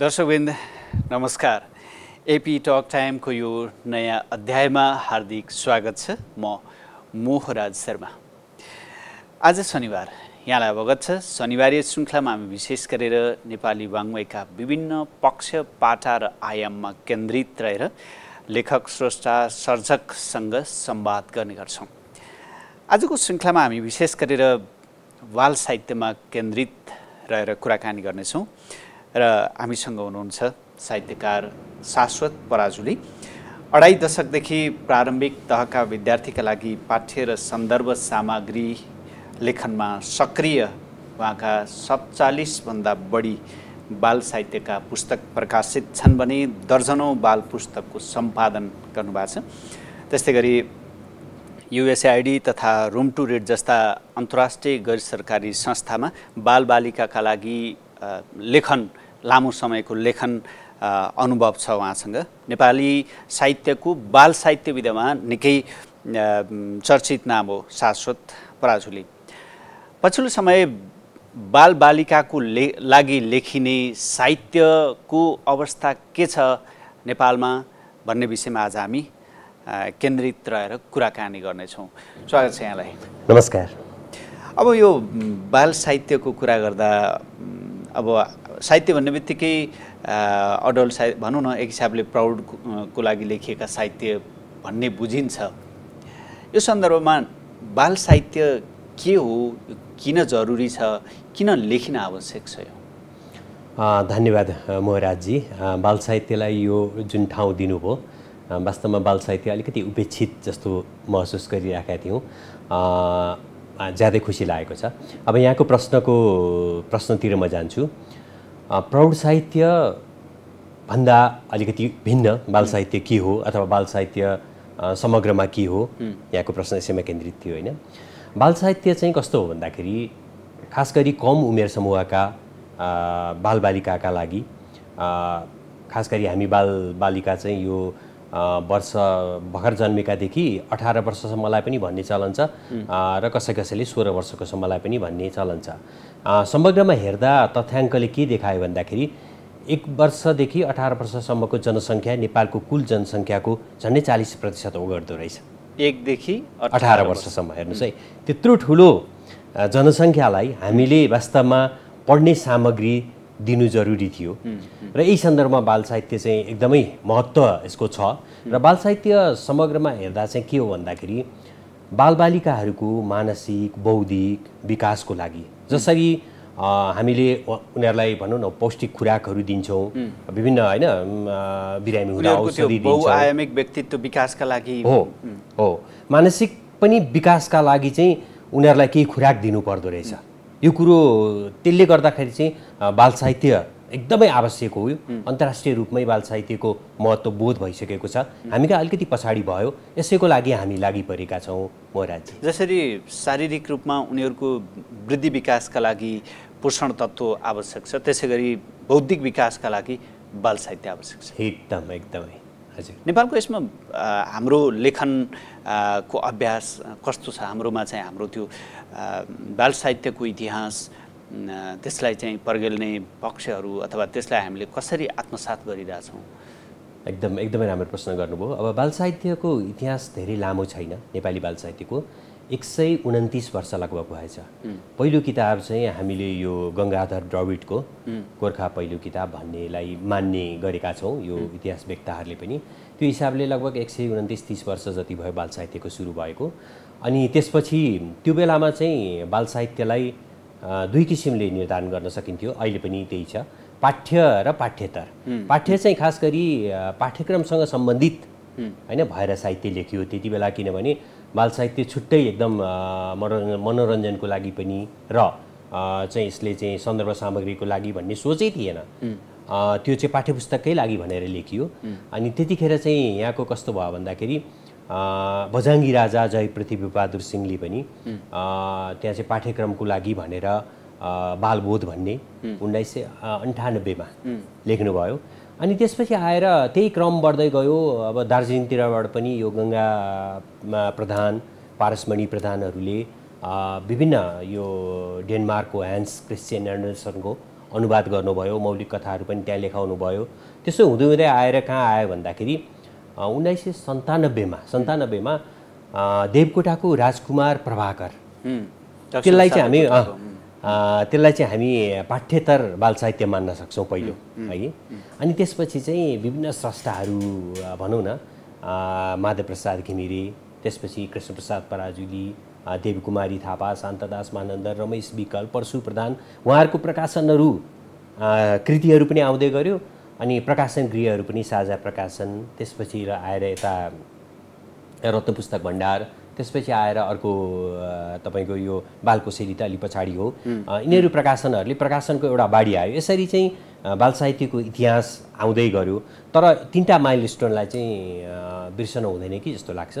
दर्शकबिन्द नमस्कार AP talk टाइमको यो नयाँ अध्यायमा हार्दिक स्वागत छ म मोहराज शर्मा आज शनिबार यहाँलाई अवगत छ शनिबारीय श्रृङ्खलामा हामी विशेष गरेर नेपाली वाङ्मयका विभिन्न पक्ष पाटा र आयाममा केन्द्रित रहेर लेखक स्रष्टा सर्जकसँग सम्वाद गर्ने गर्छौँ आजको श्रृङ्खलामा हामी विशेष गरेर बाल साहित्यमा केन्द्रित रहेर कुराकानी गर्नेछौँ र हामीसँग हुनुहुन्छ साहित्यकार शाश्वत पराजुली अढाई दशकदेखि प्रारम्भिक तहका विद्यार्थीका लागि पाठ्य र सन्दर्भ सामग्री लेखनमा सक्रिय उहाँका सत्तालिसभन्दा बढी बाल साहित्यका पुस्तक प्रकाशित छन् भने दर्जनौँ बाल पुस्तकको सम्पादन गर्नुभएको छ त्यस्तै गरी युएसएआइडी तथा रुम टु रेड जस्ता अन्तर्राष्ट्रिय गैर सरकारी संस्थामा बालबालिकाका लागि लेखन लामो समयको लेखन अनुभव छ उहाँसँग नेपाली साहित्यको बाल साहित्य विधामा निकै चर्चित नाम हो शाश्वत पराजुली पछिल्लो समय बाल बालिकाको ले लागि लेखिने साहित्यको अवस्था के छ नेपालमा भन्ने विषयमा आज हामी केन्द्रित रहेर कुराकानी गर्नेछौँ स्वागत छ यहाँलाई नमस्कार अब यो बाल साहित्यको कुरा गर्दा अब साहित्य भन्ने बित्तिकै अडल साहित्य भनौँ न एक हिसाबले प्राउडको लागि लेखिएका साहित्य भन्ने बुझिन्छ यो सन्दर्भमा बाल साहित्य के हो किन जरुरी छ किन लेखिन आवश्यक छ यो धन्यवाद मोहराजजी बाल साहित्यलाई यो जुन ठाउँ दिनुभयो वास्तवमा बाल साहित्य अलिकति उपेक्षित जस्तो महसुस गरिरहेका थियौँ ज्यादै खुसी लागेको छ अब यहाँको प्रश्नको प्रश्नतिर म जान्छु प्रौढ साहित्य भन्दा अलिकति भिन्न बाल साहित्य के हो अथवा बाल साहित्य समग्रमा के हो यहाँको प्रश्न यसैमा केन्द्रित थियो होइन बाल साहित्य चाहिँ कस्तो हो भन्दाखेरि खास गरी कम उमेर समूहका बालबालिकाका लागि खास गरी हामी बाल बालिका चाहिँ यो वर्ष भर्खर जन्मेकादेखि अठार वर्षसम्मलाई पनि भन्ने चलन छ र कसै कसैले सोह्र सम्मलाई पनि भन्ने चलन छ समग्रमा हेर्दा तथ्याङ्कले के देखायो भन्दाखेरि एक वर्षदेखि अठार वर्षसम्मको जनसङ्ख्या नेपालको कुल जनसङ्ख्याको झन्डै चालिस प्रतिशत ओगट्दो रहेछ एकदेखि अठार वर्षसम्म हेर्नुहोस् है त्यत्रो ठुलो जनसङ्ख्यालाई हामीले वास्तवमा पढ्ने सामग्री दिनु जरुरी थियो र यही सन्दर्भमा बाल साहित्य चाहिँ एकदमै महत्त्व यसको छ र बाल साहित्य समग्रमा हेर्दा चाहिँ के हो भन्दाखेरि बालबालिकाहरूको मानसिक बौद्धिक विकासको लागि जसरी हामीले उनीहरूलाई भनौँ न पौष्टिक खुराकहरू दिन्छौँ विभिन्न होइन बिरामी हुँदा औषधि दिन्छौँ व्यक्तित्व विकासका लागि हो हो मानसिक पनि विकासका लागि चाहिँ उनीहरूलाई केही खुराक दिनु पर्दो रहेछ यो कुरो त्यसले गर्दाखेरि चाहिँ बाल साहित्य एकदमै आवश्यक हो यो अन्तर्राष्ट्रिय रूपमै बाल साहित्यको महत्त्व बोध भइसकेको छ हामी कहाँ अलिकति पछाडि भयो यसैको लागि हामी लागि परेका छौँ म राज्य जसरी शारीरिक रूपमा उनीहरूको वृद्धि विकासका लागि पोषण तत्त्व आवश्यक छ त्यसै गरी बौद्धिक विकासका लागि बाल साहित्य आवश्यक छ एकदम एकदमै हजुर नेपालको यसमा हाम्रो लेखन को अभ्यास कस्तो छ हाम्रोमा चाहिँ हाम्रो त्यो बाल साहित्यको इतिहास त्यसलाई चाहिँ पर्गेल्ने पक्षहरू अथवा त्यसलाई हामीले कसरी आत्मसात गरिरहेछौँ एकदम एकदमै राम्रो प्रश्न गर्नुभयो अब बाल साहित्यको इतिहास धेरै लामो छैन नेपाली बाल साहित्यको एक सय उन्तिस वर्ष लगभग भएछ पहिलो किताब चाहिँ हामीले यो गङ्गाधर द्रविडको गोर्खा पहिलो किताब भन्नेलाई मान्ने गरेका छौँ यो इतिहास व्यक्ताहरूले पनि त्यो हिसाबले लगभग एक सय उन्तिस तिस वर्ष जति भयो बाल साहित्यको सुरु भएको अनि त्यसपछि त्यो बेलामा चाहिँ बाल साहित्यलाई दुई किसिमले निर्धारण गर्न सकिन्थ्यो अहिले पनि त्यही छ पाठ्य र पाठ्यतर पाठ्य चाहिँ खास गरी पाठ्यक्रमसँग सम्बन्धित होइन भएर साहित्य लेखियो त्यति बेला किनभने बाल साहित्य छुट्टै एकदम मनोरञ्जनको लागि पनि र चाहिँ यसले चाहिँ सन्दर्भ सामग्रीको लागि भन्ने सोचै थिएन त्यो चाहिँ पाठ्य पुस्तकै लागि भनेर लेखियो अनि त्यतिखेर चाहिँ यहाँको कस्तो भयो भन्दाखेरि बजाङ्गी राजा जय बहादुर सिंहले पनि त्यहाँ चाहिँ पाठ्यक्रमको लागि भनेर बालबोध भन्ने उन्नाइस सय अन्ठानब्बेमा लेख्नुभयो अनि त्यसपछि आएर त्यही क्रम बढ्दै गयो अब दार्जिलिङतिरबाट पनि यो गङ्गामा प्रधान पारसमणि प्रधानहरूले विभिन्न यो डेनमार्कको ह्यान्स क्रिस्चियन एन्डरसनको अनुवाद गर्नुभयो मौलिक कथाहरू पनि त्यहाँ लेखाउनु भयो त्यसो हुँदै हुँदै आएर कहाँ आयो भन्दाखेरि उन्नाइस सय सन्तानब्बेमा सन्तानब्बेमा देवकोटाको राजकुमार प्रभाकर त्यसलाई चाहिँ हामी त्यसलाई चाहिँ हामी पाठ्यतर बाल साहित्य मान्न सक्छौँ पहिलो है अनि त्यसपछि चाहिँ विभिन्न स्रष्टाहरू भनौँ न माधवप्रसाद घिमिरे त्यसपछि कृष्णप्रसाद पराजुली देवकुमारी थापा शान्तदास मानन्दर रमेश विकल परशु प्रधान उहाँहरूको प्रकाशनहरू कृतिहरू पनि आउँदै गऱ्यो अनि प्रकाशन गृहहरू पनि साझा प्रकाशन त्यसपछि र आएर यता रत्न पुस्तक भण्डार त्यसपछि आएर अर्को तपाईँको यो बालकोसेली त अलि पछाडि हो यिनीहरू प्रकाशनहरूले प्रकाशनको एउटा बाढी आयो यसरी चाहिँ बाल साहित्यको इतिहास आउँदै गऱ्यो तर तिनवटा माइल स्टोनलाई चाहिँ बिर्सन हुँदैन कि जस्तो लाग्छ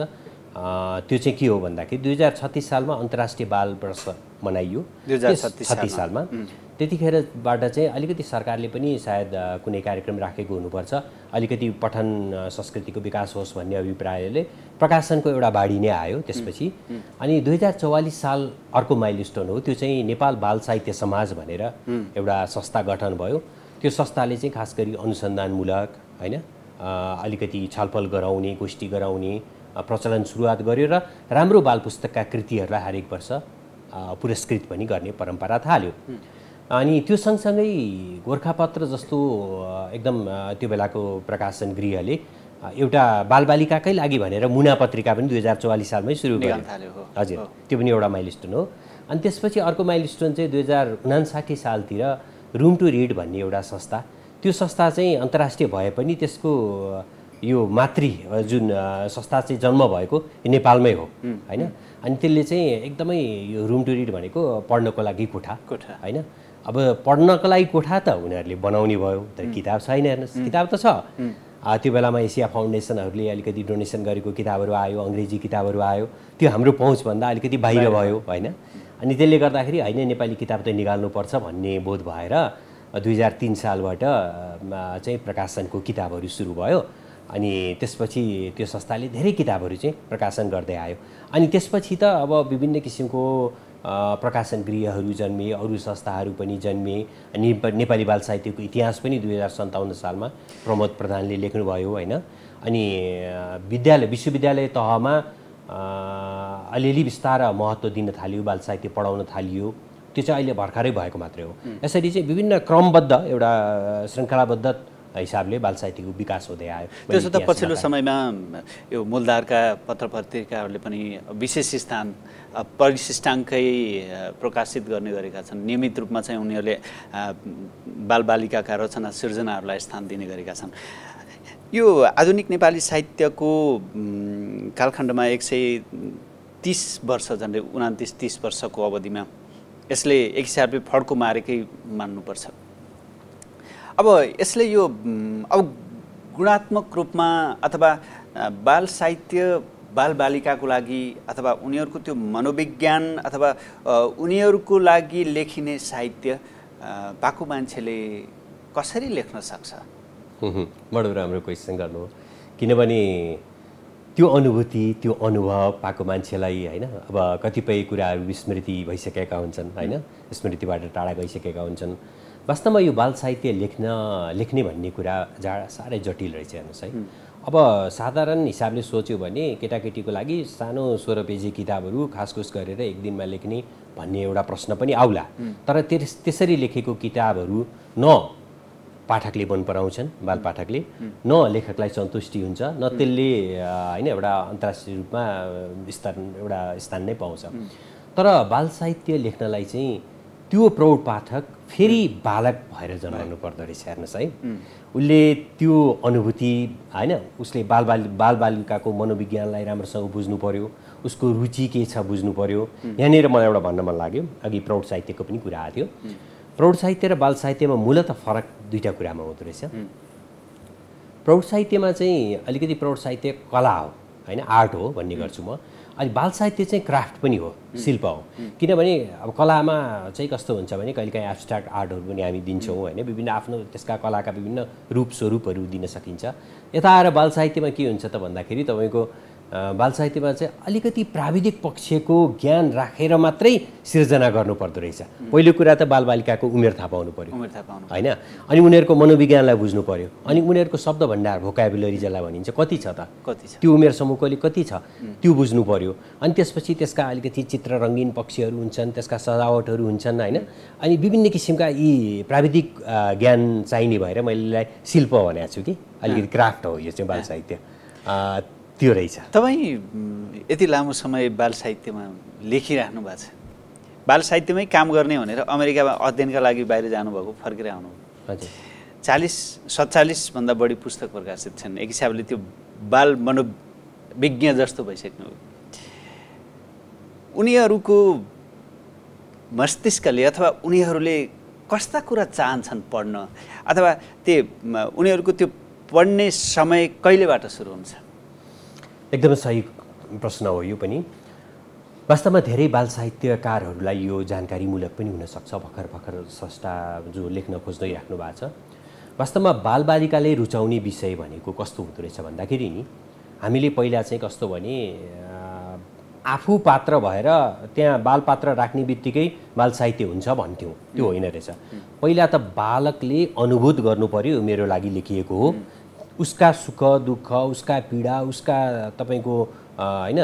त्यो चाहिँ के हो भन्दाखेरि दुई हजार छत्तिस सालमा अन्तर्राष्ट्रिय बाल वर्ष मनाइयो दुई हजार छत्तिस सालमा त्यतिखेरबाट चाहिँ अलिकति सरकारले पनि सायद कुनै कार्यक्रम राखेको हुनुपर्छ अलिकति पठन संस्कृतिको विकास होस् भन्ने अभिप्रायले प्रकाशनको एउटा बाढी नै आयो त्यसपछि अनि दुई हजार चौवालिस साल अर्को माइल स्टोन हो त्यो चाहिँ नेपाल बाल साहित्य समाज भनेर एउटा संस्था गठन भयो त्यो संस्थाले चाहिँ खास गरी अनुसन्धानमूलक होइन अलिकति छलफल गराउने गोष्ठी गराउने प्रचलन सुरुवात गर्यो र राम्रो बाल पुस्तकका कृतिहरूलाई हरेक वर्ष पुरस्कृत पनि गर्ने परम्परा थाल्यो अनि त्यो सँगसँगै गोर्खापत्र जस्तो एकदम त्यो बेलाको प्रकाशन गृहले एउटा बालबालिकाकै लागि भनेर मुना पत्रिका पनि दुई हजार चौवालिस सालमै सुरु गरे हजुर त्यो पनि एउटा माइल स्टोन हो अनि त्यसपछि अर्को माइल स्टोन चाहिँ दुई हजार उनासाठी सालतिर रुम टु रिड भन्ने एउटा संस्था त्यो संस्था चाहिँ अन्तर्राष्ट्रिय भए पनि त्यसको यो मातृ जुन संस्था चाहिँ जन्म भएको नेपालमै हो होइन अनि त्यसले चाहिँ एकदमै यो रुम टु रिड भनेको पढ्नको लागि कोठा कोठा होइन अब पढ्नको लागि कोठा त उनीहरूले बनाउने भयो तर किताब छैन हेर्नुहोस् किताब त छ त्यो बेलामा एसिया फाउन्डेसनहरूले अलिकति डोनेसन गरेको किताबहरू आयो अङ्ग्रेजी किताबहरू आयो त्यो हाम्रो पहुँचभन्दा अलिकति बाहिर भयो होइन अनि त्यसले गर्दाखेरि होइन नेपाली किताब त निकाल्नुपर्छ भन्ने बोध भएर दुई हजार तिन सालबाट चाहिँ प्रकाशनको किताबहरू सुरु भयो अनि त्यसपछि त्यो संस्थाले धेरै किताबहरू चाहिँ प्रकाशन गर्दै आयो अनि त्यसपछि त अब विभिन्न किसिमको प्रकाशन गृहहरू जन्मिए अरू संस्थाहरू पनि जन्मिए अनि नेपाली बाल साहित्यको इतिहास पनि दुई हजार सन्ताउन्न सालमा प्रमोद प्रधानले लेख्नुभयो होइन अनि विद्यालय विश्वविद्यालय तहमा अलिअलि बिस्तार महत्त्व दिन थालियो बाल साहित्य पढाउन थालियो त्यो चाहिँ अहिले भर्खरै भएको मात्रै हो यसरी चाहिँ विभिन्न क्रमबद्ध एउटा श्रृङ्खलाबद्ध हिसाबले बाल साहित्यको विकास हुँदै आयो त्यसो त पछिल्लो समयमा यो मूलधारका पत्र पत्रिकाहरूले पनि विशेष स्थान परिशिष्टाङ्कै प्रकाशित गर्ने गरेका छन् नियमित रूपमा चाहिँ उनीहरूले बालबालिकाका रचना सिर्जनाहरूलाई स्थान दिने गरेका छन् यो आधुनिक नेपाली साहित्यको कालखण्डमा एक सय तिस वर्ष झन्डै उनातिस तिस वर्षको अवधिमा यसले एक हिसाबले फड्को मारेकै मान्नुपर्छ अब यसले यो अब गुणात्मक रूपमा अथवा बाल साहित्य बालबालिकाको लागि अथवा उनीहरूको त्यो मनोविज्ञान अथवा उनीहरूको लागि लेखिने साहित्य पाको मान्छेले कसरी लेख्न सक्छ बडो राम्रो क्वेसन गर्नु किनभने त्यो अनुभूति त्यो अनुभव पाएको मान्छेलाई होइन अब कतिपय कुराहरू विस्मृति भइसकेका हुन्छन् होइन स्मृतिबाट टाढा गइसकेका हुन्छन् वास्तवमा यो बाल साहित्य लेख्न लेख्ने भन्ने कुरा जा साह्रै जटिल रहेछ हेर्नुहोस् है अब साधारण हिसाबले सोच्यो भने केटाकेटीको लागि सानो सोह्र पेजी किताबहरू खासखुस गरेर एक दिनमा लेख्ने भन्ने एउटा प्रश्न पनि आउला तर त्यस त्यसरी लेखेको किताबहरू न पाठकले मन पराउँछन् बाल पाठकले न लेखकलाई सन्तुष्टि हुन्छ न त्यसले होइन एउटा अन्तर्राष्ट्रिय रूपमा स्थान एउटा स्थान नै पाउँछ तर बाल साहित्य लेख्नलाई चाहिँ त्यो प्रौढ पाठक फेरि बालक भएर जन्माउनु पर्दो रहेछ हेर्नुहोस् है उसले त्यो अनुभूति होइन उसले बालबाल बालबालिकाको मनोविज्ञानलाई राम्रोसँग बुझ्नु पऱ्यो उसको रुचि के छ बुझ्नु पऱ्यो यहाँनिर मलाई एउटा भन्न मन लाग्यो अघि प्रौढ साहित्यको पनि कुरा आएको थियो प्रौढ साहित्य र बाल साहित्यमा मूलत फरक दुईवटा कुरामा हुँदो रहेछ प्रौढ साहित्यमा चाहिँ अलिकति प्रौढ साहित्य कला हो होइन आर्ट हो भन्ने गर्छु म अनि बाल साहित्य चाहिँ क्राफ्ट पनि हो शिल्प हो किनभने अब कलामा चाहिँ कस्तो हुन्छ भने कहिलेकाहीँ एब्सट्राक्ट आर्टहरू पनि हामी दिन्छौँ होइन विभिन्न आफ्नो त्यसका कलाका विभिन्न रूप स्वरूपहरू दिन सकिन्छ यता आएर बाल साहित्यमा के हुन्छ त भन्दाखेरि तपाईँको बाल साहित्यमा चाहिँ अलिकति प्राविधिक पक्षको ज्ञान राखेर मात्रै सिर्जना गर्नुपर्दो रहेछ पहिलो कुरा त बालबालिकाको उमेर थाहा पाउनु पऱ्यो उमेर थाहा पाउनु होइन अनि उनीहरूको मनोविज्ञानलाई बुझ्नु पऱ्यो अनि उनीहरूको शब्द भण्डार भोकाबुलरी जसलाई भनिन्छ कति छ त कति त्यो उमेर समूहको अलिक कति छ त्यो बुझ्नु पऱ्यो अनि त्यसपछि त्यसका अलिकति चित्र रङ्गीन पक्षीहरू हुन्छन् त्यसका सजावटहरू हुन्छन् होइन अनि विभिन्न किसिमका यी प्राविधिक ज्ञान चाहिने भएर मैले शिल्प भनेको छु कि अलिकति क्राफ्ट हो यो चाहिँ बाल साहित्य त्यो रहेछ तपाईँ यति लामो समय बाल साहित्यमा लेखिराख्नु भएको छ बाल साहित्यमै काम गर्ने भनेर अमेरिकामा अध्ययनका लागि बाहिर जानुभएको फर्केर आउनु चालिस सत्तालिसभन्दा बढी पुस्तक प्रकाशित छन् एक हिसाबले त्यो बाल मनोविज्ञ जस्तो भइसक्नु उनीहरूको मस्तिष्कले अथवा उनीहरूले कस्ता कुरा चाहन्छन् पढ्न अथवा त्यो उनीहरूको त्यो पढ्ने समय कहिलेबाट सुरु हुन्छ एकदमै सही प्रश्न हो यो पनि वास्तवमा धेरै बाल साहित्यकारहरूलाई यो जानकारीमूलक पनि हुनसक्छ भर्खर भर्खर स्रष्टा जो लेख्न खोज्दै राख्नु भएको छ वास्तवमा बालबालिकाले रुचाउने विषय भनेको कस्तो हुँदो रहेछ भन्दाखेरि नि हामीले पहिला चाहिँ कस्तो भने आफू पात्र भएर त्यहाँ बालपात्र राख्ने बित्तिकै बाल साहित्य हुन्छ भन्थ्यौँ त्यो होइन रहेछ पहिला त बालकले अनुभूत गर्नु पऱ्यो मेरो लागि लेखिएको हो उसका सुख दुःख उसका पीडा उसका तपाईँको होइन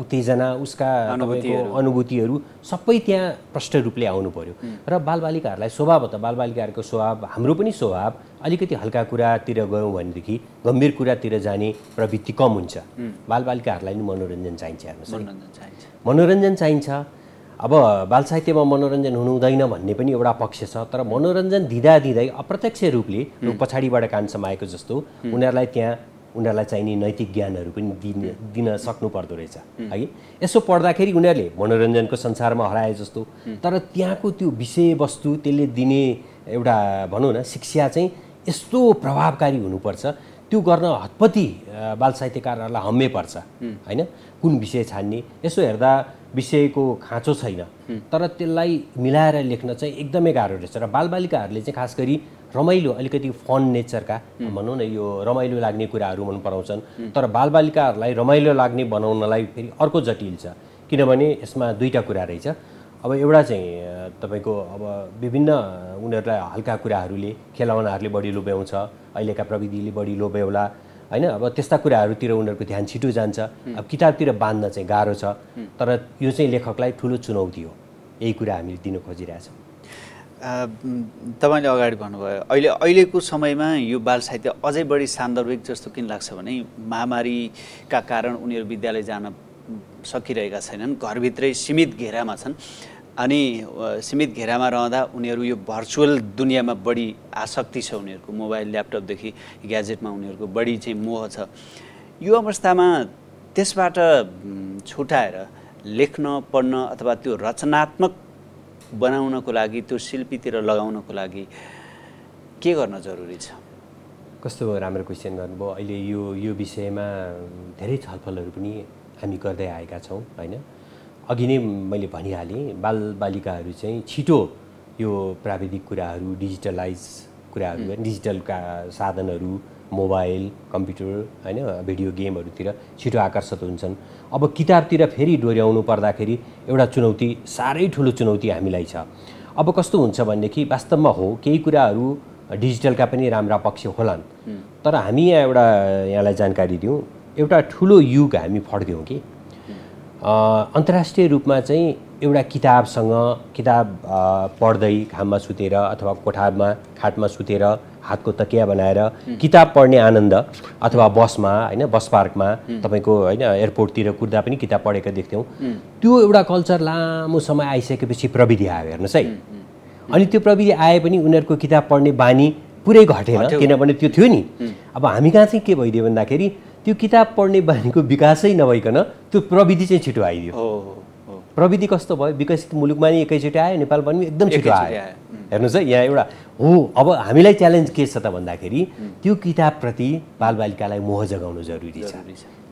उत्तेजना उसका तपाईँको अनुभूतिहरू सबै त्यहाँ प्रष्ट रूपले आउनु पर्यो र बालबालिकाहरूलाई स्वभाव त बालबालिकाहरूको स्वभाव हाम्रो पनि स्वभाव अलिकति हल्का कुरातिर गयौँ भनेदेखि गम्भीर कुरातिर जाने प्रवृत्ति कम हुन्छ बालबालिकाहरूलाई नि मनोरञ्जन चाहिन्छ हेर्नुहोस् मनोरञ्जन चाहिन्छ मनोरञ्जन चाहिन्छ अब बाल साहित्यमा मनोरञ्जन हुँदैन भन्ने पनि एउटा पक्ष छ तर मनोरञ्जन दिँदा दिँदै अप्रत्यक्ष रूपले पछाडिबाट कान समाएको जस्तो उनीहरूलाई त्यहाँ उनीहरूलाई चाहिने नैतिक ज्ञानहरू पनि दिन दिन सक्नु पर्दो रहेछ है यसो पढ्दाखेरि उनीहरूले मनोरञ्जनको संसारमा हराए जस्तो तर त्यहाँको त्यो विषयवस्तु त्यसले दिने एउटा भनौँ न शिक्षा चाहिँ यस्तो प्रभावकारी हुनुपर्छ त्यो गर्न हतपति बाल साहित्यकारहरूलाई हम्मे पर्छ होइन कुन विषय छान्ने यसो हेर्दा विषयको खाँचो छैन तर त्यसलाई मिलाएर लेख्न चाहिँ एकदमै गाह्रो रहेछ र बालबालिकाहरूले चाहिँ खास गरी रमाइलो अलिकति फन नेचरका भनौँ न यो रमाइलो लाग्ने कुराहरू मन पराउँछन् तर बालबालिकाहरूलाई रमाइलो लाग्ने बनाउनलाई फेरि अर्को जटिल छ किनभने यसमा दुईवटा कुरा रहेछ अब एउटा चाहिँ तपाईँको अब विभिन्न उनीहरूलाई हल्का कुराहरूले खेलाउनाहरूले बढी लोभ्याउँछ अहिलेका प्रविधिले बढी लोभ्याउला होइन अब त्यस्ता कुराहरूतिर उनीहरूको ध्यान छिटो जान्छ अब किताबतिर बाँध्न चाहिँ गाह्रो छ तर यो चाहिँ लेखकलाई ठुलो चुनौती हो यही कुरा हामीले दिन खोजिरहेछौँ तपाईँले अगाडि भन्नुभयो अहिले अहिलेको समयमा यो बाल साहित्य अझै बढी सान्दर्भिक जस्तो किन लाग्छ भने महामारीका कारण उनीहरू विद्यालय जान सकिरहेका छैनन् घरभित्रै सीमित घेरामा छन् अनि सीमित घेरामा रहँदा उनीहरू यो भर्चुअल दुनियाँमा बढी आसक्ति छ उनीहरूको मोबाइल ल्यापटपदेखि ग्याजेटमा उनीहरूको बढी चाहिँ मोह छ यो अवस्थामा त्यसबाट छुटाएर लेख्न पढ्न अथवा त्यो रचनात्मक बनाउनको लागि त्यो शिल्पीतिर लगाउनको लागि के गर्न जरुरी छ कस्तो राम्रो क्वेसन गर्नुभयो अहिले यो यो विषयमा धेरै छलफलहरू पनि हामी गर्दै आएका छौँ होइन अघि नै मैले भनिहालेँ बालबालिकाहरू चाहिँ छिटो यो प्राविधिक कुराहरू डिजिटलाइज कुराहरू डिजिटलका साधनहरू मोबाइल कम्प्युटर होइन भिडियो गेमहरूतिर छिटो आकर्षित हुन्छन् अब किताबतिर फेरि डोर्याउनु पर्दाखेरि एउटा चुनौती साह्रै ठुलो चुनौती हामीलाई छ अब कस्तो हुन्छ भनेदेखि वास्तवमा हो केही कुराहरू डिजिटलका पनि राम्रा पक्ष होलान् तर हामी यहाँ एउटा यहाँलाई जानकारी दिउँ एउटा ठुलो युग हामी फड्क्यौँ कि अन्तर्राष्ट्रिय रूपमा चाहिँ एउटा किताबसँग किताब पढ्दै घाममा सुतेर अथवा कोठामा खाटमा सुतेर हातको तकिया बनाएर किताब पढ्ने आनन्द अथवा बसमा होइन बस पार्कमा तपाईँको होइन एयरपोर्टतिर कुद्दा पनि किताब पढेको देख्थ्यौँ त्यो एउटा कल्चर लामो समय आइसकेपछि प्रविधि आयो हेर्नुहोस् है अनि त्यो प्रविधि आए पनि उनीहरूको किताब पढ्ने बानी पुरै घटेन किनभने त्यो थियो नि अब हामी कहाँ चाहिँ के भइदियो भन्दाखेरि त्यो किताब पढ्ने बानीको विकासै नभइकन त्यो प्रविधि चाहिँ छिटो आइदियो प्रविधि कस्तो भयो विकसित मुलुकमा नि एकैचोटि आयो नेपालमा पनि एकदम छिटो आयो हेर्नुहोस् है यहाँ एउटा हो अब हामीलाई च्यालेन्ज के छ त भन्दाखेरि त्यो किताबप्रति बालबालिकालाई मोह जगाउनु जरुरी छ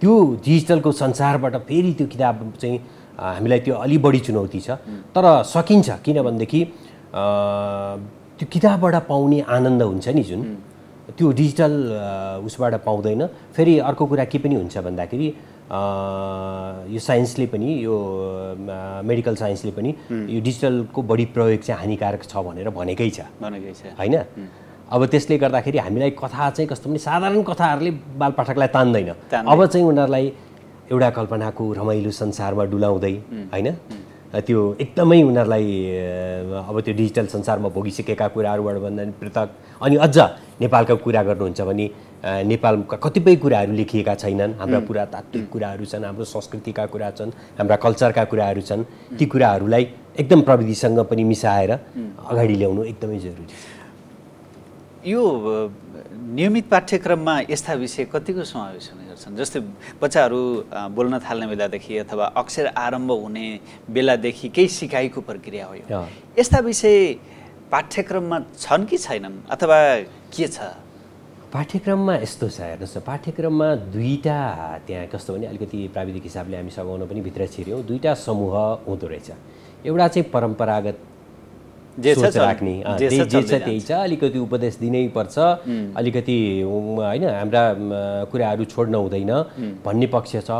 त्यो डिजिटलको संसारबाट फेरि त्यो किताब चाहिँ हामीलाई त्यो अलि बढी चुनौती छ तर सकिन्छ किनभनेदेखि त्यो किताबबाट पाउने आनन्द हुन्छ नि जुन त्यो डिजिटल उसबाट पाउँदैन फेरि अर्को कुरा के पनि हुन्छ भन्दाखेरि यो साइन्सले पनि यो मेडिकल साइन्सले पनि यो डिजिटलको बढी प्रयोग चाहिँ हानिकारक छ भनेर भनेकै छ भनेकै छ होइन अब त्यसले गर्दाखेरि हामीलाई कथा चाहिँ कस्तो पनि साधारण कथाहरूले बालपाठकलाई तान्दैन अब चाहिँ उनीहरूलाई एउटा कल्पनाको रमाइलो संसारमा डुलाउँदै होइन त्यो एकदमै उनीहरूलाई अब त्यो डिजिटल संसारमा भोगिसकेका कुराहरूबाट भन्दा पृथक अनि अझ नेपालका कुरा गर्नुहुन्छ भने नेपालका कतिपय कुराहरू लेखिएका छैनन् हाम्रा पुरातात्विक कुराहरू छन् हाम्रो संस्कृतिका कुरा छन् हाम्रा कल्चरका कुराहरू छन् ती कुराहरूलाई एकदम प्रविधिसँग पनि मिसाएर अगाडि ल्याउनु एकदमै जरुरी छ यो नियमित पाठ्यक्रममा यस्ता विषय कतिको समावेश हुने गर्छन् जस्तै बच्चाहरू बोल्न थाल्ने बेलादेखि अथवा अक्षर आरम्भ हुने बेलादेखि केही सिकाइको प्रक्रिया हो यस्ता विषय पाठ्यक्रममा छन् कि छैनन् अथवा के छ पाठ्यक्रममा यस्तो छ हेर्नुहोस् न पाठ्यक्रममा दुईवटा त्यहाँ कस्तो भने अलिकति प्राविधिक हिसाबले हामी सघाउन पनि भित्र छिर्यौँ दुईवटा समूह हुँदो रहेछ एउटा चाहिँ परम्परागत सोच राख्ने जे छ त्यही छ अलिकति उपदेश दिनै पर्छ अलिकति होइन हाम्रा कुराहरू छोड्न हुँदैन भन्ने पक्ष छ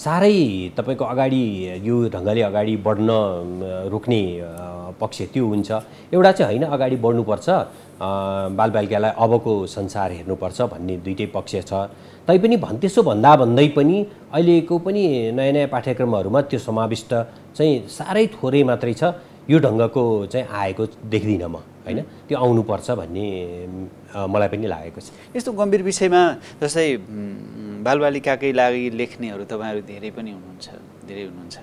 साह्रै तपाईँको अगाडि यो ढङ्गले अगाडि बढ्न रोक्ने पक्ष त्यो हुन्छ एउटा चाहिँ होइन अगाडि बढ्नुपर्छ बालबालिकालाई अबको संसार हेर्नुपर्छ भन्ने दुइटै पक्ष छ तैपनि भन् त्यसो भन्दा भन्दै पनि अहिलेको पनि नयाँ नयाँ पाठ्यक्रमहरूमा त्यो समाविष्ट चाहिँ साह्रै थोरै मात्रै छ यो ढङ्गको चाहिँ आएको देख्दिनँ म होइन त्यो आउनुपर्छ भन्ने मलाई पनि लागेको छ यस्तो गम्भीर विषयमा जस्तै बालबालिकाकै लागि लेख्नेहरू तपाईँहरू धेरै पनि हुनुहुन्छ धेरै हुनुहुन्छ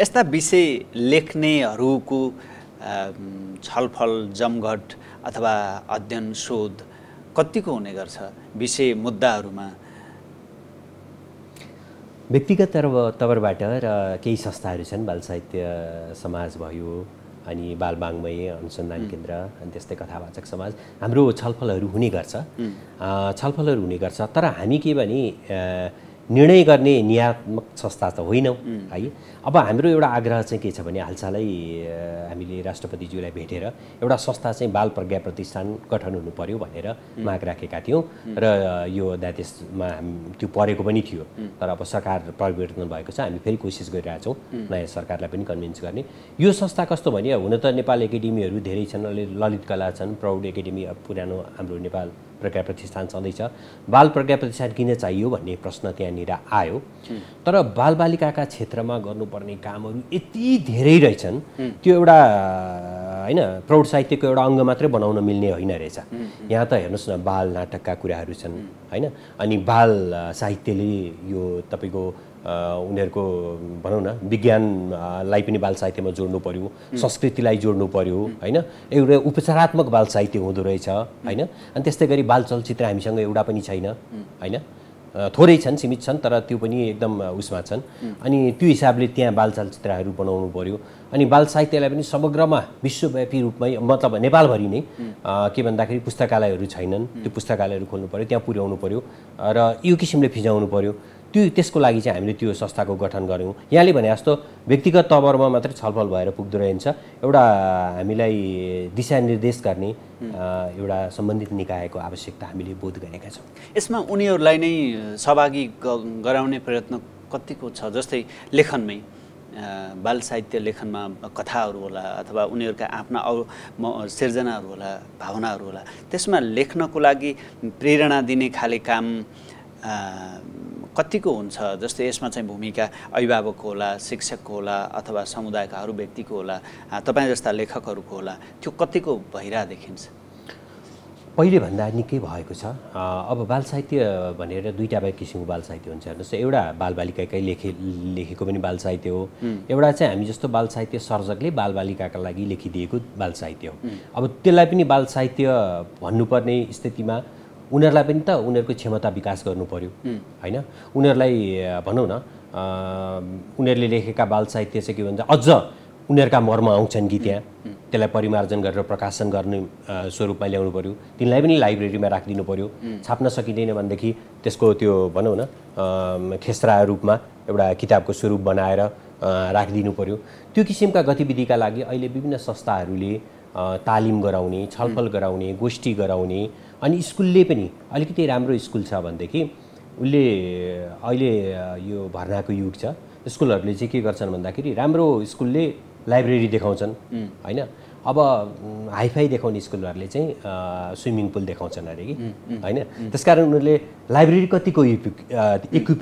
यस्ता विषय लेख्नेहरूको छलफल जमघट अथवा अध्ययन शोध कतिको हुने गर्छ विषय मुद्दाहरूमा व्यक्तिगत तवरबाट र केही संस्थाहरू छन् बाल साहित्य समाज भयो अनि बालबाङ्मय अनुसन्धान केन्द्र अनि त्यस्तै कथावाचक समाज हाम्रो छलफलहरू हुने गर्छ छलफलहरू हुने गर्छ तर हामी के भने निर्णय गर्ने नियात्मक संस्था त होइनौँ है अब हाम्रो एउटा आग्रह चाहिँ के छ भने हालसालै हामी राष्ट्रपतिज्यूलाई भेटेर एउटा संस्था चाहिँ बाल प्रज्ञा प्रतिष्ठान गठन हुनु पर्यो भनेर माग राखेका थियौँ र यो अध्यादेशमा त्यो परेको पनि थियो तर अब सरकार परिवर्तन भएको छ हामी फेरि कोसिस गरिरहेछौँ नयाँ सरकारलाई पनि कन्भिन्स गर्ने यो संस्था कस्तो भने हुन त नेपाल एकाडेमीहरू धेरै छन् अलि ललित कला छन् प्राउड एकाडेमी पुरानो हाम्रो नेपाल प्रज्ञा प्रतिष्ठान छँदैछ बाल प्रज्ञा प्रतिष्ठान किन चाहियो भन्ने प्रश्न त्यहाँनिर आयो तर बालबालिकाका क्षेत्रमा गर्नुपर्ने कामहरू यति धेरै रहेछन् त्यो एउटा होइन प्रौढ साहित्यको एउटा अङ्ग मात्रै बनाउन मिल्ने होइन रहेछ यहाँ त हेर्नुहोस् न बाल नाटकका कुराहरू छन् होइन अनि बाल साहित्यले यो तपाईँको उनीहरूको भनौँ न विज्ञानलाई पनि बाल साहित्यमा जोड्नु पऱ्यो संस्कृतिलाई जोड्नु पऱ्यो होइन एउटा उपचारात्मक बाल साहित्य हुँदो रहेछ होइन अनि त्यस्तै गरी बाल चलचित्र हामीसँग एउटा पनि छैन होइन थोरै छन् सीमित छन् तर त्यो पनि एकदम उसमा छन् अनि त्यो हिसाबले त्यहाँ बाल चलचित्रहरू बनाउनु पऱ्यो अनि बाल साहित्यलाई पनि समग्रमा विश्वव्यापी रूपमै मतलब नेपालभरि नै के भन्दाखेरि पुस्तकालयहरू छैनन् त्यो पुस्तकालयहरू खोल्नु पऱ्यो त्यहाँ पुर्याउनु पऱ्यो र यो किसिमले फिजाउनु पऱ्यो त्यो त्यसको लागि चाहिँ हामीले त्यो संस्थाको गठन गऱ्यौँ यहाँले भने जस्तो व्यक्तिगत तवरमा मात्रै छलफल भएर पुग्दो रहन्छ एउटा हामीलाई दिशानिर्देश गर्ने एउटा सम्बन्धित निकायको आवश्यकता हामीले बोध गरेका छौँ यसमा उनीहरूलाई नै सहभागी गराउने प्रयत्न कतिको छ जस्तै लेखनमै बाल साहित्य लेखनमा कथाहरू होला अथवा उनीहरूका आफ्ना अरू सिर्जनाहरू होला भावनाहरू होला त्यसमा लेख्नको लागि प्रेरणा दिने खाले काम कतिको हुन्छ जस्तै यसमा चाहिँ भूमिका अभिभावकको होला शिक्षकको होला अथवा समुदायका अरू व्यक्तिको होला तपाईँ जस्ता लेखकहरूको होला त्यो कतिको भइरहेको देखिन्छ पहिलेभन्दा निकै भएको छ अब बाल साहित्य भनेर दुईवटा किसिमको बाल साहित्य हुन्छ हेर्नुहोस् एउटा बालबालिकाकै लेखे लेखेको पनि बाल साहित्य हो एउटा चाहिँ हामी जस्तो बाल साहित्य सर्जकले बालबालिकाका लागि लेखिदिएको बाल साहित्य हो अब त्यसलाई पनि बाल साहित्य भन्नुपर्ने स्थितिमा उनीहरूलाई पनि त उनीहरूको क्षमता विकास गर्नु पऱ्यो होइन उनीहरूलाई भनौँ न उनीहरूले लेखेका बाल साहित्य चाहिँ के भन्छ अझ उनीहरूका मर्म आउँछन् कि त्यहाँ त्यसलाई परिमार्जन गरेर प्रकाशन गर्ने स्वरूपमा ल्याउनु पऱ्यो तिनलाई पनि लाइब्रेरीमा राखिदिनु पऱ्यो छाप्न सकिँदैन भनेदेखि त्यसको त्यो भनौँ न खेस्रा रूपमा एउटा किताबको स्वरूप बनाएर राखिदिनु पऱ्यो त्यो किसिमका गतिविधिका लागि अहिले विभिन्न संस्थाहरूले तालिम गराउने छलफल गराउने गोष्ठी गराउने अनि स्कुलले पनि अलिकति राम्रो स्कुल छ भनेदेखि उसले अहिले यो भर्नाको युग छ स्कुलहरूले चाहिँ के गर्छन् भन्दाखेरि राम्रो स्कुलले लाइब्रेरी देखाउँछन् होइन अब हाइफाई देखाउने स्कुलहरूले चाहिँ स्विमिङ पुल देखाउँछन् अरे कि होइन त्यस कारण उनीहरूले लाइब्रेरी कतिको इक्विप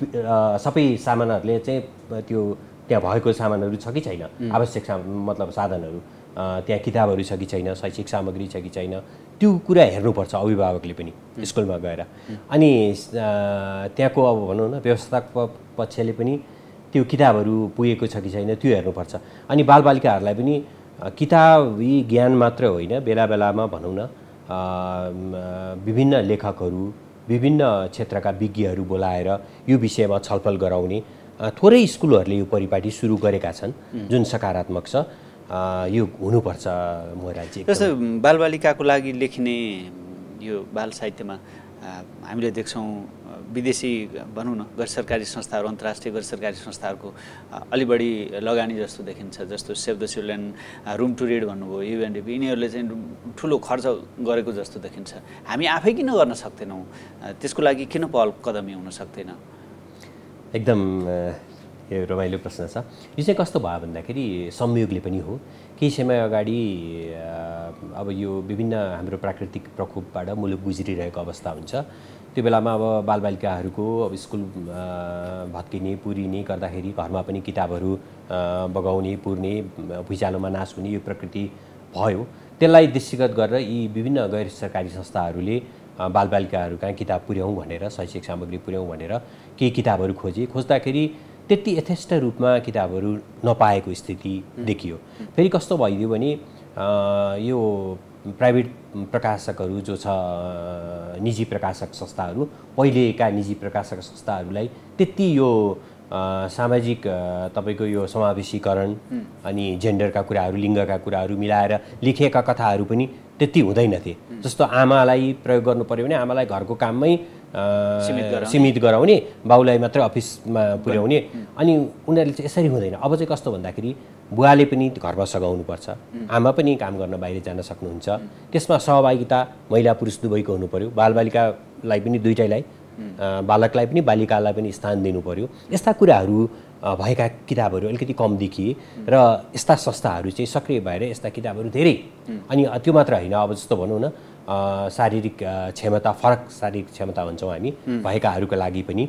सबै सामानहरूले चाहिँ त्यो त्यहाँ भएको सामानहरू छ कि छैन आवश्यक सा मतलब साधनहरू त्यहाँ किताबहरू छ कि छैन शैक्षिक सामग्री छ कि छैन त्यो कुरा हेर्नुपर्छ अभिभावकले पनि स्कुलमा गएर अनि त्यहाँको अब भनौँ न व्यवस्थापक पक्षले पनि त्यो किताबहरू पुगेको छ कि छैन त्यो हेर्नुपर्छ अनि बालबालिकाहरूलाई पनि किताबी ज्ञान मात्र होइन बेला बेलामा भनौँ न विभिन्न लेखकहरू विभिन्न क्षेत्रका विज्ञहरू बोलाएर यो विषयमा छलफल गराउने थोरै स्कुलहरूले यो परिपाटी सुरु गरेका छन् जुन सकारात्मक छ यो हुनुपर्छ मोहराजी जस्तो बालबालिकाको लागि लेखिने यो बाल साहित्यमा हामीले देख्छौँ विदेशी भनौँ न गैर सरकारी संस्थाहरू अन्तर्राष्ट्रिय गैर सरकारी संस्थाहरूको अलि बढी लगानी जस्तो देखिन्छ जस्तो save the children room to read भन्नुभयो युएनडिपी यिनीहरूले चाहिँ ठुलो खर्च गरेको जस्तो देखिन्छ हामी आफै किन गर्न सक्दैनौँ त्यसको लागि किन पहल कदमी हुन सक्दैन एकदम यो रमाइलो प्रश्न छ यो चाहिँ कस्तो भयो भन्दाखेरि संयोगले पनि हो केही समय अगाडि अब यो विभिन्न हाम्रो प्राकृतिक प्रकोपबाट मुलुक गुज्रिरहेको अवस्था हुन्छ त्यो बेलामा अब बालबालिकाहरूको अब स्कुल भत्किने पुरिने गर्दाखेरि घरमा पनि किताबहरू बगाउने पुर्ने भुइँचालोमा नाश हुने यो प्रकृति भयो त्यसलाई दृष्टिगत गरेर यी विभिन्न गैर सरकारी संस्थाहरूले बालबालिकाहरूका किताब पुर्याउँ भनेर शैक्षिक सामग्री पुर्याउँ भनेर केही किताबहरू खोजे खोज्दाखेरि त्यति यथेष्ट रूपमा किताबहरू नपाएको स्थिति देखियो फेरि कस्तो भइदियो भने यो प्राइभेट प्रकाशकहरू जो छ निजी प्रकाशक संस्थाहरू पहिलेका निजी प्रकाशक संस्थाहरूलाई त्यति यो सामाजिक तपाईँको यो समावेशीकरण अनि जेन्डरका कुराहरू लिङ्गका कुराहरू मिलाएर लेखिएका कथाहरू पनि त्यति हुँदैनथे जस्तो आमालाई प्रयोग गर्नु पऱ्यो भने आमालाई घरको काममै सीमित गराउने बाउलाई मात्रै अफिसमा पुर्याउने अनि उनीहरूले चाहिँ यसरी हुँदैन अब चाहिँ कस्तो भन्दाखेरि बुवाले पनि घरमा सघाउनुपर्छ आमा पनि काम गर्न बाहिर जान सक्नुहुन्छ त्यसमा सहभागिता महिला पुरुष दुवैको हुनु पऱ्यो बालबालिकालाई पनि दुइटैलाई बालकलाई पनि बालिकालाई पनि स्थान दिनु पऱ्यो यस्ता कुराहरू भएका किताबहरू अलिकति कम देखिए र यस्ता संस्थाहरू चाहिँ सक्रिय भएर यस्ता किताबहरू धेरै अनि त्यो मात्र होइन अब जस्तो भनौँ न शारीरिक क्षमता फरक शारीरिक क्षमता भन्छौँ हामी भएकाहरूको लागि पनि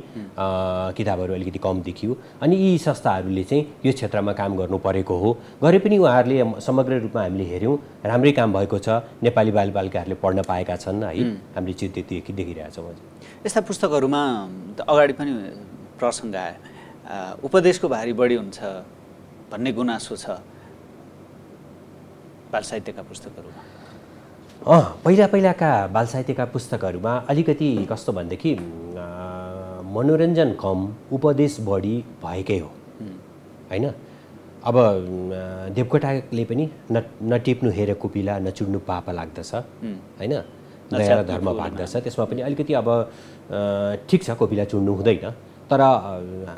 किताबहरू अलिकति कम देखियो अनि यी संस्थाहरूले चाहिँ यो क्षेत्रमा काम गर्नु परेको हो गरे पनि उहाँहरूले समग्र रूपमा हामीले हेऱ्यौँ राम्रै काम भएको छ नेपाली बालबालिकाहरूले पढ्न पाएका छन् है हामीले चाहिँ त्यति देखिरहेछौँ यस्ता पुस्तकहरूमा अगाडि पनि प्रसङ्ग आयो उपदेशको भारी बढी हुन्छ भन्ने गुनासो छ बाल साहित्यका पुस्तकहरूमा पहिला पहिलाका बाल साहित्यका पुस्तकहरूमा अलिकति कस्तो भनेदेखि मनोरञ्जन कम उपदेश बढी भएकै हो होइन अब देवकोटाले पनि न नटिप्नु हेर कुपिला नचुड्नु पाप लाग्दछ होइन नयाँ धर्म भाग्दछ त्यसमा पनि अलिकति अब ठिक छ कोपिला चुड्नु हुँदैन तर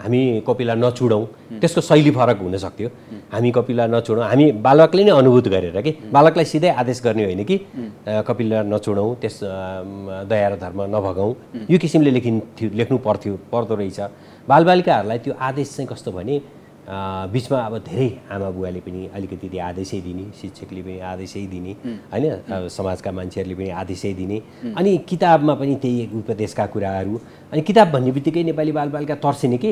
हामी कपिला नचुडौँ त्यसको शैली फरक हुन सक्थ्यो हामी कपिला नचुडौँ हामी बालकले नै अनुभूत गरेर कि बालकलाई सिधै आदेश गर्ने होइन कि कपिला नचुडौँ त्यस दया र धर्म नभगाउँ यो किसिमले लेखिन्थ्यो लेख्नु पर्थ्यो पर्दो रहेछ बालबालिकाहरूलाई त्यो आदेश चाहिँ कस्तो भने बिचमा अब धेरै आमा बुवाले पनि अलिकति आदेशै दिने शिक्षकले पनि आदेशै दिने होइन समाजका मान्छेहरूले पनि आदेशै दिने अनि किताबमा पनि त्यही उपदेशका कुराहरू अनि किताब भन्ने बित्तिकै नेपाली बालबालिका तर्सिने के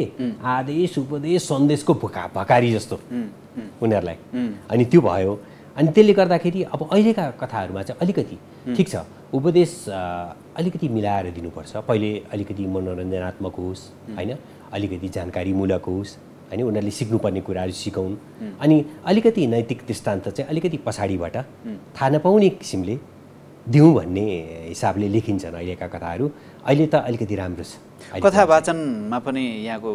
आदेश उपदेश सन्देशको भुका भकारी जस्तो उनीहरूलाई अनि त्यो भयो अनि त्यसले गर्दाखेरि अब अहिलेका कथाहरूमा चाहिँ अलिकति ठिक छ उपदेश अलिकति मिलाएर दिनुपर्छ पहिले अलिकति मनोरञ्जनात्मक होस् होइन अलिकति जानकारीमूलक होस् होइन उनीहरूले सिक्नुपर्ने कुराहरू सिकाउन् अनि अलिकति नैतिक दृष्टान्त चाहिँ अलिकति पछाडिबाट थाहा नपाउने किसिमले दिउँ भन्ने हिसाबले लेखिन्छन् अहिलेका कथाहरू अहिले त अलिकति राम्रो छ कथा वाचनमा पनि यहाँको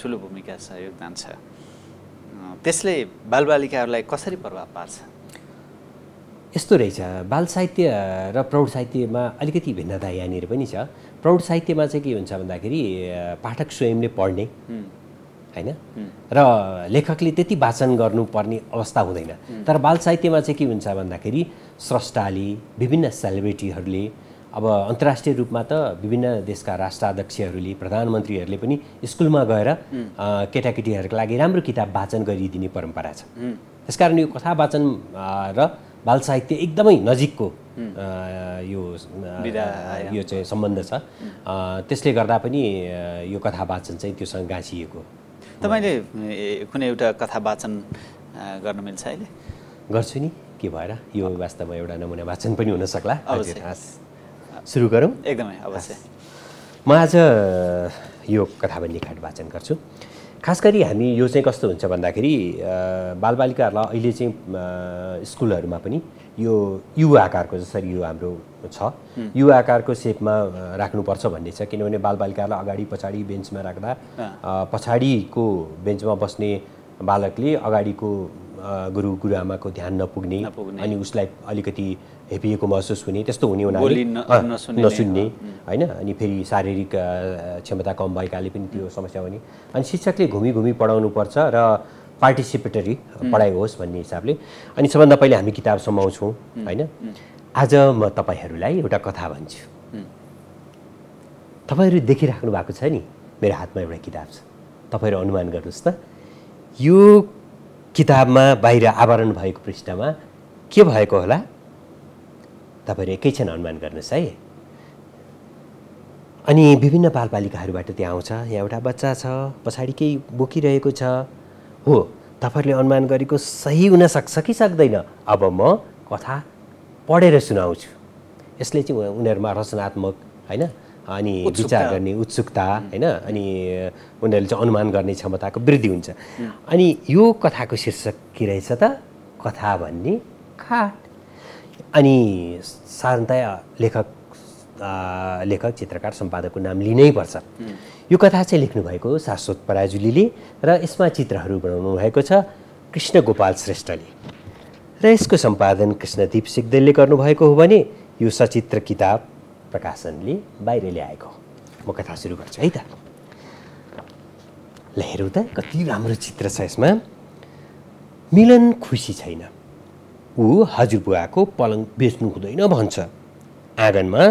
ठुलो भूमिका छ योगदान छ त्यसले बालबालिकाहरूलाई कसरी प्रभाव पार्छ यस्तो रहेछ बाल साहित्य र प्रौढ साहित्यमा अलिकति भिन्नता यहाँनिर पनि छ प्रौढ साहित्यमा चाहिँ के हुन्छ भन्दाखेरि पाठक स्वयंले पढ्ने होइन र लेखकले त्यति वाचन गर्नुपर्ने अवस्था हुँदैन तर बाल साहित्यमा चाहिँ के हुन्छ भन्दाखेरि स्रष्टाले विभिन्न सेलिब्रेटीहरूले अब अन्तर्राष्ट्रिय रूपमा त विभिन्न देशका राष्ट्राध्यक्षहरूले प्रधानमन्त्रीहरूले पनि स्कुलमा गएर केटाकेटीहरूको लागि राम्रो किताब वाचन गरिदिने परम्परा छ त्यसकारण यो कथा वाचन र बाल साहित्य एकदमै नजिकको यो यो चाहिँ सम्बन्ध छ त्यसले गर्दा पनि यो कथा वाचन चाहिँ त्योसँग गाँसिएको तपाईँले कुनै एउटा कथा वाचन गर्न मिल्छ अहिले गर्छु नि के भएर यो वास्तवमा एउटा नमुना वाचन पनि हुनसक्ला हजुर सुरु गरौँ एकदमै अवश्य म आज यो कथा पनि खाट वाचन गर्छु खास गरी हामी यो चाहिँ कस्तो हुन्छ भन्दाखेरि बालबालिकाहरूलाई अहिले चाहिँ स्कुलहरूमा पनि यो यु आकारको जसरी यो हाम्रो छ यु आकारको सेपमा राख्नुपर्छ भन्ने छ किनभने बालबालिकालाई अगाडि पछाडि बेन्चमा राख्दा पछाडिको बेन्चमा बस्ने बालकले अगाडिको गुरु गुरुआमाको ध्यान नपुग्ने अनि उसलाई अलिकति हेपिएको महसुस हुने त्यस्तो हुने हुनाले नसुन्ने होइन अनि फेरि शारीरिक क्षमता कम भएकाले पनि त्यो समस्या हुने अनि शिक्षकले घुमी घुमी पढाउनुपर्छ र पार्टिसिपेटरी पढाइ होस् भन्ने हिसाबले अनि सबभन्दा पहिले हामी किताब समाउँछौँ होइन आज म तपाईँहरूलाई एउटा कथा भन्छु तपाईँहरू देखिराख्नु भएको छ नि मेरो हातमा एउटा किताब छ तपाईँहरू अनुमान गर्नुहोस् त यो किताबमा बाहिर आवरण भएको पृष्ठमा के भएको होला तपाईँहरू एकैछिन अनुमान गर्नुहोस् है अनि विभिन्न बालबालिकाहरूबाट त्यहाँ आउँछ यहाँ एउटा बच्चा छ पछाडि केही बोकिरहेको छ हो तपाईँहरूले अनुमान गरेको सही हुनसक्छ कि सक्दैन अब म कथा पढेर सुनाउँछु यसले चाहिँ उनीहरूमा रचनात्मक होइन अनि विचार गर्ने उत्सुकता होइन अनि उनीहरूले चाहिँ अनुमान गर्ने क्षमताको वृद्धि हुन्छ अनि यो कथाको शीर्षक के रहेछ त कथा भन्ने खाट अनि साधारणतया लेखक लेखक चित्रकार सम्पादकको नाम लिनै पर्छ यो कथा चाहिँ लेख्नुभएको शाश्वत पराजुलीले र यसमा चित्रहरू बनाउनु भएको छ कृष्ण गोपाल श्रेष्ठले र यसको सम्पादन कृष्णदीप सिग्देलले गर्नुभएको हो भने यो सचित्र किताब प्रकाशनले बाहिर ल्याएको म कथा सुरु गर्छु है त ल हेरौँ त कति राम्रो चित्र छ यसमा मिलन खुसी छैन ऊ हजुरबुवाको पलङ बेच्नु हुँदैन भन्छ आँगनमा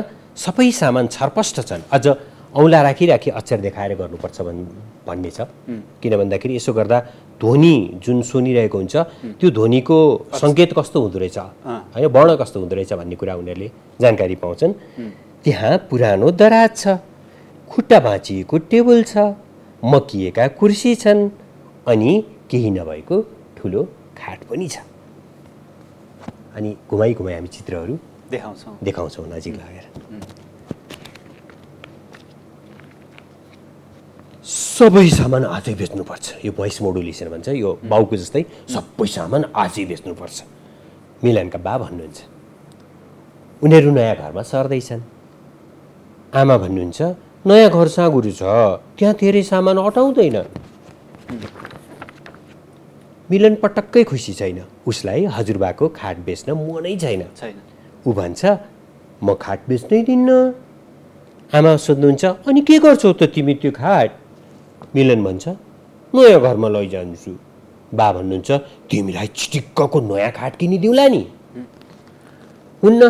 सबै सामान छरपष्ट छन् अझ औँला राखिराखी अक्षर देखाएर गर्नुपर्छ भन् भन्ने छ किन भन्दाखेरि यसो गर्दा ध्वनि जुन सुनिरहेको हुन्छ त्यो ध्वनिको सङ्केत कस्तो हुँदो रहेछ होइन वर्ण कस्तो हुँदो रहेछ भन्ने कुरा उनीहरूले जानकारी पाउँछन् त्यहाँ पुरानो दराज छ खुट्टा भाँचिएको टेबल छ मकिएका कुर्सी छन् अनि केही नभएको ठुलो खाट पनि छ अनि घुमाइ घुमाइ हामी चित्रहरू देखाउँछौँ देखाउँछौँ नजिक लागेर सबै सामान आजै बेच्नुपर्छ यो भोइस मोडुलेसन भन्छ यो बाउको जस्तै सबै सामान आजै बेच्नुपर्छ मिलनका बा भन्नुहुन्छ उनीहरू नयाँ घरमा सर्दैछन् आमा भन्नुहुन्छ नयाँ घर साँगुरु छ त्यहाँ धेरै सामान अटाउँदैन मिलन पटक्कै खुसी छैन उसलाई हजुरबाको खाट बेच्न मनै छैन ऊ भन्छ म खाट बेच्नै दिन्न आमा सोध्नुहुन्छ अनि के गर्छौ त तिमी त्यो खाट मिलन भन्छ नयाँ घरमा लैजान्छु बा भन्नुहुन्छ तिमीलाई चिटिक्कको नयाँ खाट किनिदिउँला नि हुन्न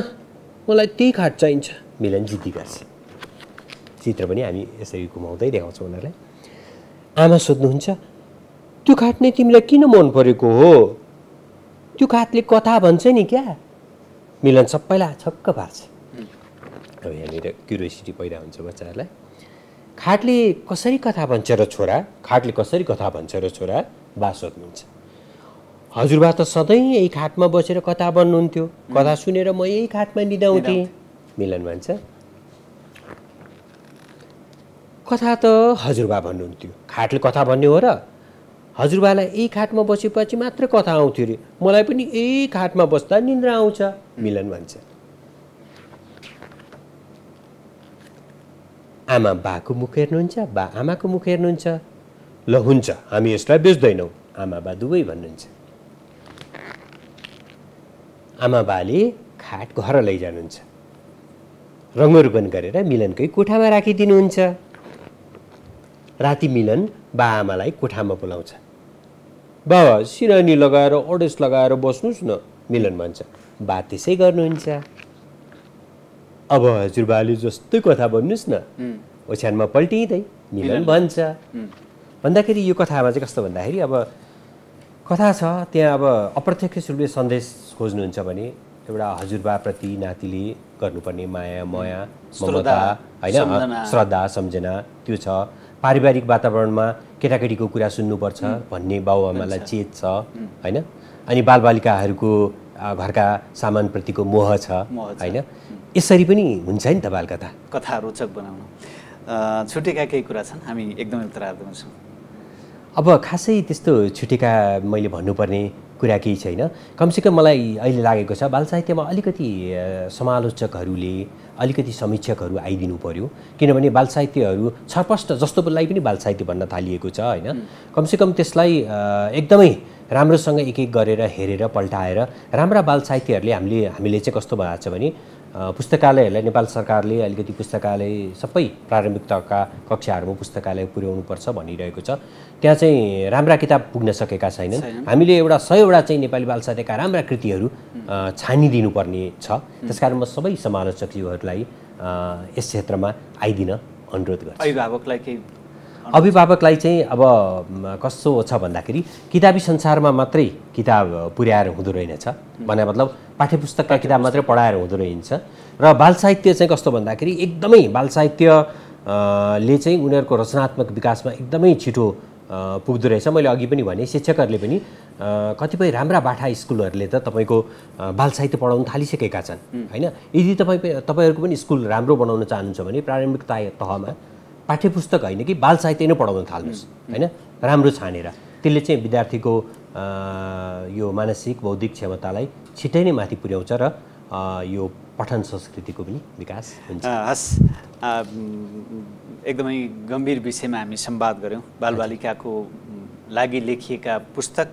मलाई त्यही खाट चाहिन्छ मिलन जिद्दी गर्छ चित्र पनि हामी यसरी घुमाउँदै देखाउँछौँ उनीहरूलाई आमा सोध्नुहुन्छ त्यो खाट नै तिमीलाई किन मन परेको हो त्यो खाटले कथा भन्छ नि क्या मिलन सबैलाई छक्क पार्छ अब यहाँनिर क्युरियोसिटी पैदा हुन्छ बच्चाहरूलाई खाटले कसरी कथा भन्छ र छोरा खाटले कसरी कथा भन्छ र छोरा बा सोध्नुहुन्छ हजुरबा त सधैँ यही खाटमा बसेर कथा भन्नुहुन्थ्यो कथा सुनेर म यही खाटमा निदाउँथेँ मिलन भन्छ कथा त हजुरबा भन्नुहुन्थ्यो खाटले कथा भन्ने हो र हजुरबालाई यही खाटमा बसेपछि मात्र कथा आउँथ्यो अरे मलाई पनि यही खाटमा बस्दा निन्द्रा आउँछ मिलन भन्छ आमा बाको मुख हेर्नुहुन्छ बा आमाको मुख हेर्नुहुन्छ ल हुन्छ हामी यसलाई बेच्दैनौँ आमा बा दुवै भन्नुहुन्छ आमा बाले खाट घर लैजानुहुन्छ रङ्गरोपन गरेर मिलनकै कोठामा राखिदिनुहुन्छ राति मिलन बा आमालाई कोठामा बोलाउँछ बाबा सिरानी लगाएर अडेस लगाएर बस्नुहोस् न मिलन भन्छ बा त्यसै गर्नुहुन्छ अब हजुरबाले जस्तै कथा भन्नुहोस् न ओछ्यानमा पल्टिँदै मिलन भन्छ भन्दाखेरि यो कथामा चाहिँ कस्तो भन्दाखेरि अब कथा छ त्यहाँ अब अप्रत्यक्ष रूपले सन्देश खोज्नुहुन्छ भने एउटा हजुरबाप्रति नातिले गर्नुपर्ने माया मया ममता होइन श्रद्धा सम्झना त्यो छ पारिवारिक वातावरणमा केटाकेटीको कुरा सुन्नुपर्छ भन्ने बाबुआमालाई चेत छ होइन अनि बालबालिकाहरूको घरका सामानप्रतिको मोह छ होइन यसरी पनि हुन्छ नि त बालकथा कथा रोचक बनाउनु छुटेका केही कुरा छन् हामी एकदमै उत्तरार्धमा छौँ अब खासै त्यस्तो छुटेका मैले भन्नुपर्ने कुरा केही छैन कमसेकम मलाई अहिले लागेको छ बाल साहित्यमा अलिकति समालोचकहरूले अलिकति समीक्षकहरू आइदिनु पऱ्यो किनभने बाल साहित्यहरू छपष्ट जस्तोलाई पनि बाल साहित्य भन्न थालिएको छ होइन कमसेकम त्यसलाई एकदमै राम्रोसँग एक एक गरेर हेरेर पल्टाएर राम्रा बाल साहित्यहरूले हामीले हामीले चाहिँ कस्तो भएको छ भने पुस्तकालयहरूलाई नेपाल सरकारले अलिकति पुस्तकालय सबै प्रारम्भिक तहका कक्षाहरूमा पुस्तकालय पुर्याउनुपर्छ भनिरहेको छ त्यहाँ चाहिँ राम्रा किताब पुग्न सकेका छैनन् हामीले एउटा सयवटा चाहिँ नेपाली बाल साहित्यका राम्रा कृतिहरू छानिदिनुपर्ने छ त्यसकारण म सबै समालोचकज्यूहरूलाई यस क्षेत्रमा आइदिन अनुरोध गर्छु अभिभावकलाई केही अभिभावकलाई चाहिँ अब कस्तो छ भन्दाखेरि किताबी संसारमा मात्रै किताब पुर्याएर हुँदो रहेनछ भने मतलब पाठ्य पुस्तकका किताब मात्रै पढाएर हुँदो रहेछ र बाल साहित्य चाहिँ कस्तो भन्दाखेरि एकदमै बाल साहित्य ले चाहिँ उनीहरूको रचनात्मक विकासमा एकदमै छिटो पुग्दो रहेछ मैले अघि पनि भने शिक्षकहरूले पनि कतिपय राम्रा बाठा स्कुलहरूले त तपाईँको बाल साहित्य पढाउन थालिसकेका छन् होइन यदि तपाईँ तपाईँहरूको पनि स्कुल राम्रो बनाउन चाहनुहुन्छ भने प्रारम्भिक तहमा पाठ्य पुस्तक होइन कि बाल साहित्य नै पढाउन थाल्नुहोस् होइन राम्रो छानेर त्यसले चाहिँ विद्यार्थीको यो मानसिक बौद्धिक क्षमतालाई छिट्टै नै माथि पुर्याउँछ र यो पठन संस्कृतिको पनि विकास हुन्छ हस् एकदमै गम्भीर विषयमा हामी सम्वाद गऱ्यौँ बालबालिकाको लागि लेखिएका पुस्तक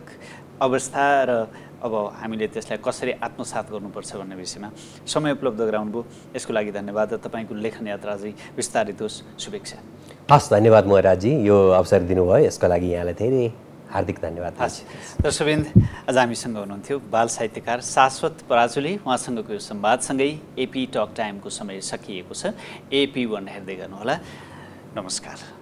अवस्था र अब हामीले त्यसलाई कसरी आत्मसात गर्नुपर्छ भन्ने विषयमा समय उपलब्ध गराउनुभयो यसको लागि धन्यवाद र तपाईँको लेखन यात्रा चाहिँ विस्तारित होस् शुभेच्छा हस् धन्यवाद म राजी यो अवसर दिनुभयो यसको लागि यहाँलाई धेरै हार्दिक धन्यवाद हस् दर्शविन्द आज हामीसँग हुनुहुन्थ्यो बाल साहित्यकार शाश्वत पराजुली उहाँसँगको यो संवादसँगै एपी टक टाइमको समय सकिएको छ एपी वान हेर्दै गर्नुहोला नमस्कार